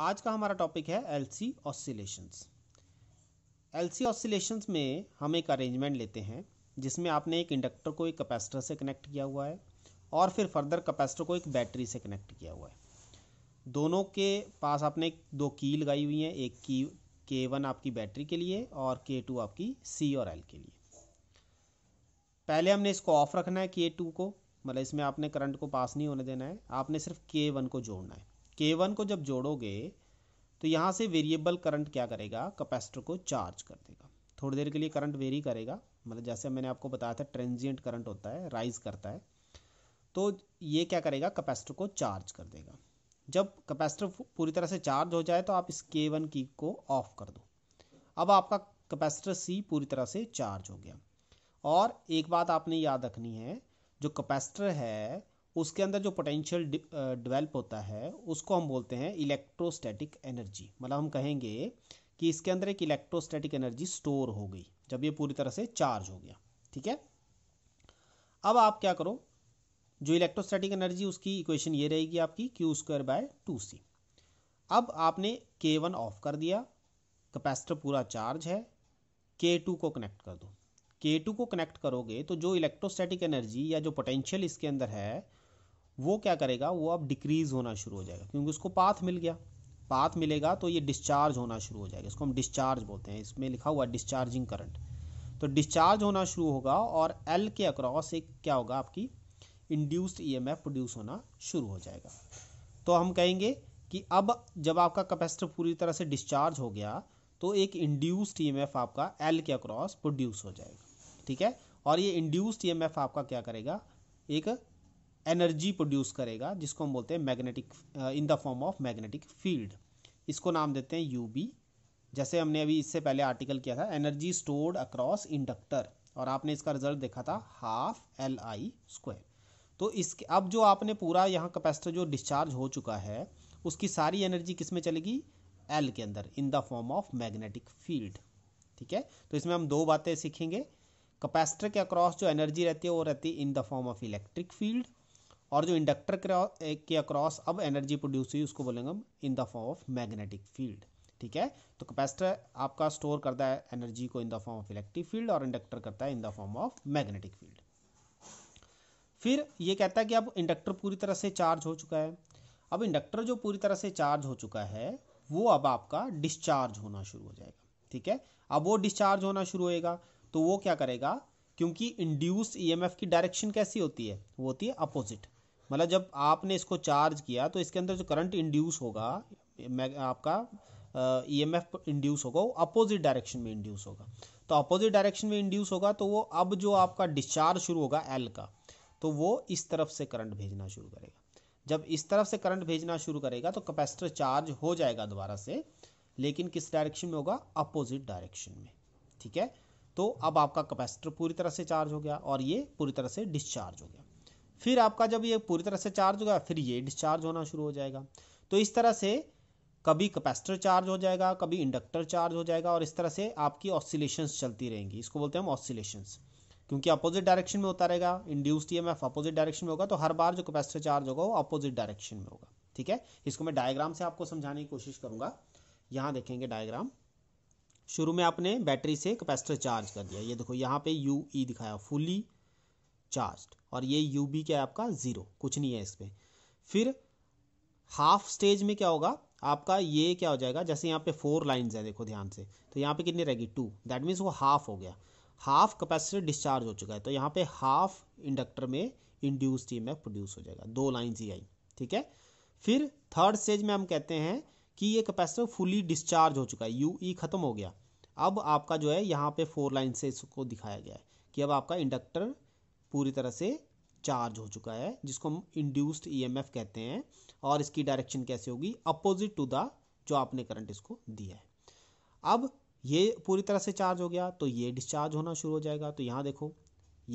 आज का हमारा टॉपिक है L C oscillations L C oscillations में हम एक अरेंजमेंट लेते हैं जिसमें आपने एक इंडक्टर को एक कैपेसिटर से कनेक्ट किया हुआ है और फिर फर्दर कैपेसिटर को एक बैटरी से कनेक्ट किया हुआ है दोनों के पास आपने दो की लगाई हुई हैं एक की के वन आपकी बैटरी के लिए और के टू आपकी सी और एल के लिए पहले हमने इसको ऑफ रखना है के टू को मतलब इसमें आपने करंट को पास नहीं होने देना है आपने सिर्फ के वन को जोड़ना है के वन को जब जोड़ोगे तो यहाँ से वेरिएबल करंट क्या करेगा कैपेसिटर को चार्ज कर देगा थोड़ी देर के लिए करंट वेरी करेगा मतलब जैसे मैंने आपको बताया था ट्रेंजियंट करंट होता है राइज करता है तो ये क्या करेगा कैपेसिटर को चार्ज कर देगा जब कैपेसिटर पूरी तरह से चार्ज हो जाए तो आप इस के वन की को ऑफ कर दो अब आपका कैपेसिटर सी पूरी तरह से चार्ज हो गया और एक बात आपने याद रखनी है जो कैपेसिटर है उसके अंदर जो पोटेंशियल डिवेल्प होता है उसको हम बोलते हैं इलेक्ट्रोस्टैटिक एनर्जी मतलब हम कहेंगे कि इसके अंदर एक इलेक्ट्रोस्टैटिक एनर्जी स्टोर हो गई जब ये पूरी तरह से चार्ज हो गया ठीक है अब आप क्या करो जो इलेक्ट्रोस्टैटिक एनर्जी उसकी इक्वेशन ये रहेगी आपकी Q square by two C अब आपने के वन ऑफ कर दिया कैपेसिटर पूरा चार्ज है के टू को कनेक्ट कर दो के टू को कनेक्ट करोगे तो जो इलेक्ट्रोस्टैटिक एनर्जी या जो पोटेंशियल इसके अंदर है वो क्या करेगा वो अब डिक्रीज होना शुरू हो जाएगा क्योंकि उसको पाथ मिल गया पाथ मिलेगा तो ये डिस्चार्ज होना शुरू हो जाएगा इसको हम डिस्चार्ज बोलते हैं इसमें लिखा हुआ डिस्चार्जिंग करंट तो डिस्चार्ज होना शुरू होगा और एल के अक्रॉस एक क्या होगा आपकी इंड्यूस्ड ईएमएफ प्रोड्यूस होना शुरू हो जाएगा तो हम कहेंगे कि अब जब आपका कैपेसिटर पूरी तरह से डिस्चार्ज हो गया तो एक इंड्यूस्ड ईएमएफ आपका एल के अक्रॉस प्रोड्यूस हो जाएगा ठीक है और ये इंड्यूस्ड ईएमएफ आपका क्या करेगा एक एनर्जी प्रोड्यूस करेगा जिसको हम बोलते हैं magnetic in the form of magnetic field इसको नाम देते हैं बी जैसे हमने अभी इससे पहले आर्टिकल किया था एनर्जी स्टोर्ड अक्रॉस इंडक्टर और आपने इसका रिजल्ट देखा था हाफ एल आई स्क्वायर तो इसके अब जो आपने पूरा यहाँ कैपेसिटर जो डिस्चार्ज हो चुका है उसकी सारी एनर्जी किस में चलेगी एल के अंदर in the form of magnetic field ठीक है तो इसमें हम दो बातें सीखेंगे कैपेसिटर के अक्रॉस जो एनर्जी रहती है वो रहती है in the form of electric field और जो इंडक्टर के अक्रॉस अब एनर्जी प्रोड्यूस हुई उसको बोलेंगे हम in the form of magnetic field ठीक है तो कैपेसिटर आपका स्टोर करता है एनर्जी को in the form of electric field और इंडक्टर करता है in the form of magnetic field फिर ये कहता है कि अब इंडक्टर पूरी तरह से चार्ज हो चुका है अब इंडक्टर जो पूरी तरह से चार्ज हो चुका है वो अब आपका डिस्चार्ज होना शुरू हो जाएगा ठीक है अब वो डिस्चार्ज होना शुरू होएगा तो वो क्या करेगा क्योंकि इंड्यूस ईएमएफ की डायरेक्शन कैसी होती है वो होती है अपोजिट मतलब जब आपने इसको चार्ज किया तो इसके अंदर जो करंट इंड्यूस होगा आपका ई एम एफ इंड्यूस होगा वो अपोजिट डायरेक्शन में इंड्यूस होगा तो अपोजिट डायरेक्शन में इंड्यूस होगा तो वो अब जो आपका डिस्चार्ज शुरू होगा एल का तो वो इस तरफ से करंट भेजना शुरू करेगा जब इस तरफ से करंट भेजना शुरू करेगा तो कैपेसिटर चार्ज हो जाएगा दोबारा से लेकिन किस डायरेक्शन में होगा अपोजिट डायरेक्शन में ठीक है तो अब आपका कैपेसिटर पूरी तरह से चार्ज हो गया और ये पूरी तरह से डिस्चार्ज हो गया फिर आपका जब ये पूरी तरह से चार्ज होगा फिर ये डिस्चार्ज होना शुरू हो जाएगा तो इस तरह से कभी कैपेसिटर चार्ज हो जाएगा कभी इंडक्टर चार्ज हो जाएगा और इस तरह से आपकी ऑसिलेशंस चलती रहेंगी इसको बोलते हैं हम ऑसिलेशंस क्योंकि अपोजिट डायरेक्शन में होता रहेगा इंड्यूस्ड ईएमएफ अपोजिट डायरेक्शन में होगा तो हर बार जो कैपेसिटर चार्ज होगा वो अपोजिट डायरेक्शन में होगा ठीक है इसको मैं डायग्राम से आपको समझाने की कोशिश करूंगा यहाँ देखेंगे डायग्राम शुरू में आपने बैटरी से कैपेसिटर चार्ज कर दिया ये देखो यहाँ पे यू ई e दिखाया फुली चार्ज और ये यू बी क्या है आपका ज़ीरो कुछ नहीं है इस पर फिर हाफ स्टेज में क्या होगा आपका ये क्या हो जाएगा जैसे यहाँ पे फोर लाइंस है देखो ध्यान से तो यहाँ पे कितनी रहेगी टू दैट मीन्स वो हाफ हो गया हाफ कैपेसिटर डिस्चार्ज हो चुका है तो यहाँ पे हाफ इंडक्टर में इंड्यूस्ड ई प्रोड्यूस हो जाएगा दो लाइन्स ही आई ठीक है फिर थर्ड स्टेज में हम कहते हैं कि ये कैपेसिटर फुली डिस्चार्ज हो चुका है यू ई e ख़त्म हो गया अब आपका जो है यहाँ पे फोर लाइन से इसको दिखाया गया है कि अब आपका इंडक्टर पूरी तरह से चार्ज हो चुका है जिसको हम इंड्यूस्ड ईएमएफ कहते हैं और इसकी डायरेक्शन कैसे होगी अपोजिट टू द जो आपने करंट इसको दिया है अब ये पूरी तरह से चार्ज हो गया तो ये डिस्चार्ज होना शुरू हो जाएगा तो यहाँ देखो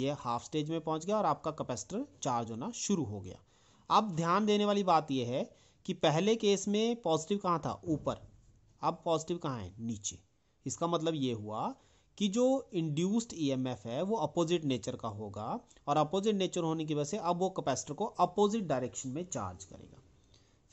ये हाफ स्टेज में पहुँच गया और आपका कैपेसिटर चार्ज होना शुरू हो गया अब ध्यान देने वाली बात यह है कि पहले केस में पॉजिटिव कहाँ था ऊपर अब पॉजिटिव कहाँ है नीचे इसका मतलब ये हुआ कि जो इंड्यूस्ड ईएमएफ e है वो अपोजिट नेचर का होगा और अपोजिट नेचर होने की वजह से अब वो कैपेसिटर को अपोजिट डायरेक्शन में चार्ज करेगा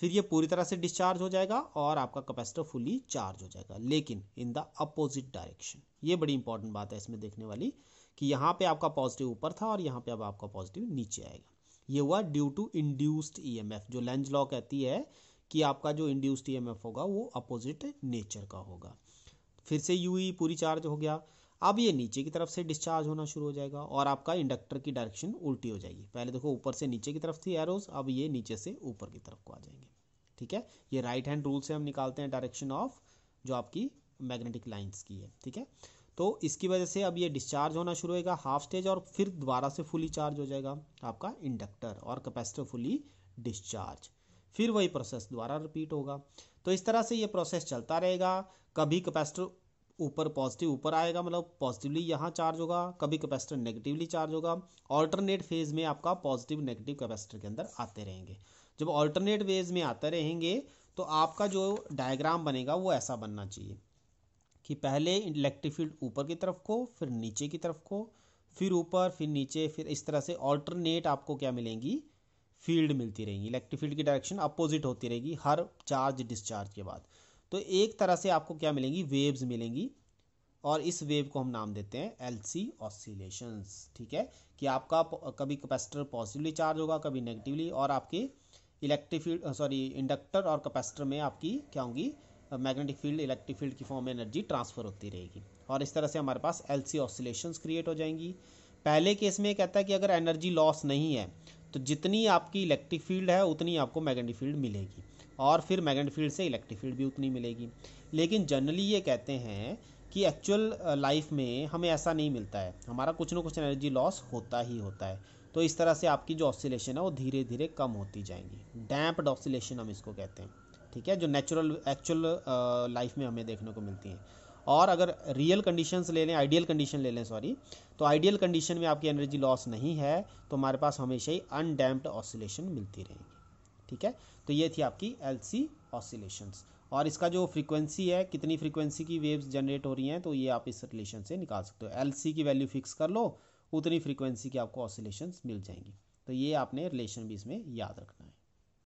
फिर ये पूरी तरह से डिस्चार्ज हो जाएगा और आपका कैपेसिटर फुली चार्ज हो जाएगा लेकिन इन द अपोजिट डायरेक्शन ये बड़ी इंपॉर्टेंट बात है इसमें देखने वाली कि यहाँ पे आपका पॉजिटिव ऊपर था और यहाँ पे अब आपका पॉजिटिव नीचे आएगा ये हुआ ड्यू टू इंड्यूस्ड ईएमएफ जो लेंज लॉ कहती है कि आपका जो इंड्यूस्ड ईएमएफ e होगा वो अपोजिट नेचर का होगा फिर से यू ई पूरी चार्ज हो गया अब ये नीचे की तरफ से डिस्चार्ज होना शुरू हो जाएगा और आपका इंडक्टर की डायरेक्शन उल्टी हो जाएगी पहले देखो ऊपर से नीचे की तरफ थी एरोज अब ये नीचे से ऊपर की तरफ को आ जाएंगे ठीक है ये राइट हैंड रूल से हम निकालते हैं डायरेक्शन ऑफ जो आपकी मैग्नेटिक लाइन्स की है ठीक है तो इसकी वजह से अब ये डिस्चार्ज होना शुरू होगा हाफ स्टेज और फिर दोबारा से फुली चार्ज हो जाएगा आपका इंडक्टर और कैपेसिटर फुली डिस्चार्ज फिर वही प्रोसेस दोबारा रिपीट होगा तो इस तरह से ये प्रोसेस चलता रहेगा कभी कैपेसिटर ऊपर पॉजिटिव ऊपर आएगा मतलब पॉजिटिवली यहाँ चार्ज होगा कभी कैपेसिटर नेगेटिवली चार्ज होगा ऑल्टरनेट फेज में आपका पॉजिटिव नेगेटिव कैपेसिटर के अंदर आते रहेंगे जब ऑल्टरनेट वेज में आते रहेंगे तो आपका जो डायग्राम बनेगा वो ऐसा बनना चाहिए कि पहले इलेक्ट्रिक फील्ड ऊपर की तरफ को फिर नीचे की तरफ को फिर ऊपर फिर नीचे फिर इस तरह से ऑल्टरनेट आपको क्या मिलेंगी फील्ड मिलती रहेगी इलेक्ट्रिक फील्ड की डायरेक्शन अपोजिट होती रहेगी हर चार्ज डिस्चार्ज के बाद तो एक तरह से आपको क्या मिलेंगी वेव्स मिलेंगी और इस वेव को हम नाम देते हैं एल सी ऑसिलेशंस ठीक है कि आपका कभी कैपेसिटर पॉजिटिवली चार्ज होगा कभी नेगेटिवली और आपके इलेक्ट्रिक फील्ड सॉरी इंडक्टर और कैपेसिटर में आपकी क्या होंगी मैग्नेटिक फील्ड इलेक्ट्रिक फील्ड की फॉर्म में एनर्जी ट्रांसफर होती रहेगी और इस तरह से हमारे पास एल सी ऑसिलेशंस क्रिएट हो जाएंगी पहले केस में कहता है कि अगर एनर्जी लॉस नहीं है तो जितनी आपकी इलेक्ट्रिक फील्ड है उतनी आपको मैग्नेटिक फील्ड मिलेगी और फिर मैग्नेटिक फील्ड से इलेक्ट्रिक फील्ड भी उतनी मिलेगी लेकिन जनरली ये कहते हैं कि एक्चुअल लाइफ में हमें ऐसा नहीं मिलता है हमारा कुछ ना कुछ एनर्जी लॉस होता ही होता है तो इस तरह से आपकी जो ऑसिलेशन है वो धीरे धीरे कम होती जाएंगी डैम्प्ड ऑसिलेशन हम इसको कहते हैं ठीक है जो नेचुरल एक्चुअल लाइफ में हमें देखने को मिलती हैं और अगर रियल कंडीशन ले लें आइडियल कंडीशन ले लें सॉरी तो आइडियल कंडीशन में आपकी एनर्जी लॉस नहीं है तो हमारे पास हमेशा ही अनडैम्प्ड ऑसिलेशन मिलती रहेगी ठीक है तो ये थी आपकी एल सी ऑसिलेशन्स और इसका जो फ्रीक्वेंसी है कितनी फ्रीक्वेंसी की वेव्स जनरेट हो रही हैं तो ये आप इस रिलेशन से निकाल सकते हो एल सी की वैल्यू फिक्स कर लो उतनी फ्रीक्वेंसी की आपको ऑसिलेशन मिल जाएंगी तो ये आपने रिलेशन भी इसमें याद रखना है